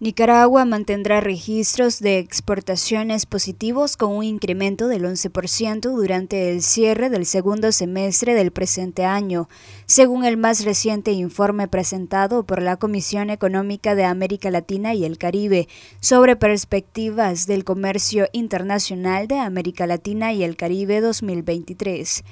Nicaragua mantendrá registros de exportaciones positivos con un incremento del 11% durante el cierre del segundo semestre del presente año, según el más reciente informe presentado por la Comisión Económica de América Latina y el Caribe sobre perspectivas del comercio internacional de América Latina y el Caribe 2023.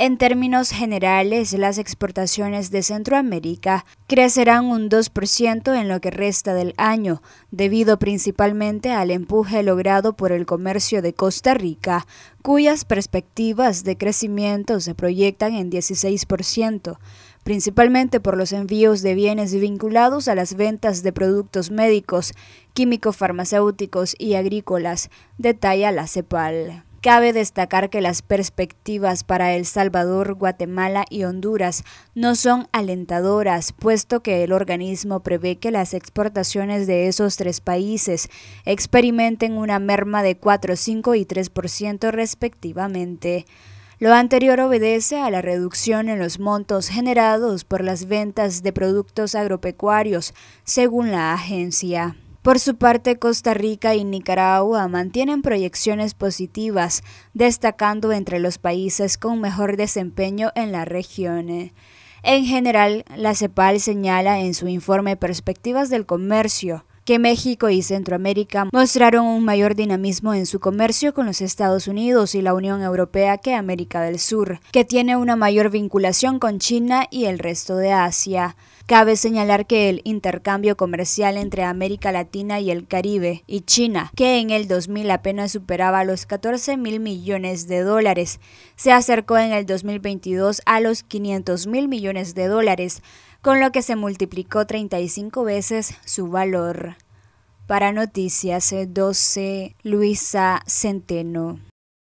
En términos generales, las exportaciones de Centroamérica crecerán un 2% en lo que resta del año, debido principalmente al empuje logrado por el comercio de Costa Rica, cuyas perspectivas de crecimiento se proyectan en 16% principalmente por los envíos de bienes vinculados a las ventas de productos médicos, químico-farmacéuticos y agrícolas, detalla la CEPAL. Cabe destacar que las perspectivas para El Salvador, Guatemala y Honduras no son alentadoras, puesto que el organismo prevé que las exportaciones de esos tres países experimenten una merma de 4, 5 y 3% respectivamente. Lo anterior obedece a la reducción en los montos generados por las ventas de productos agropecuarios, según la agencia. Por su parte, Costa Rica y Nicaragua mantienen proyecciones positivas, destacando entre los países con mejor desempeño en la región. En general, la CEPAL señala en su informe Perspectivas del Comercio que México y Centroamérica mostraron un mayor dinamismo en su comercio con los Estados Unidos y la Unión Europea que América del Sur, que tiene una mayor vinculación con China y el resto de Asia. Cabe señalar que el intercambio comercial entre América Latina y el Caribe y China, que en el 2000 apenas superaba los 14 mil millones de dólares, se acercó en el 2022 a los 500 mil millones de dólares, con lo que se multiplicó 35 veces su valor. Para Noticias 12, Luisa Centeno.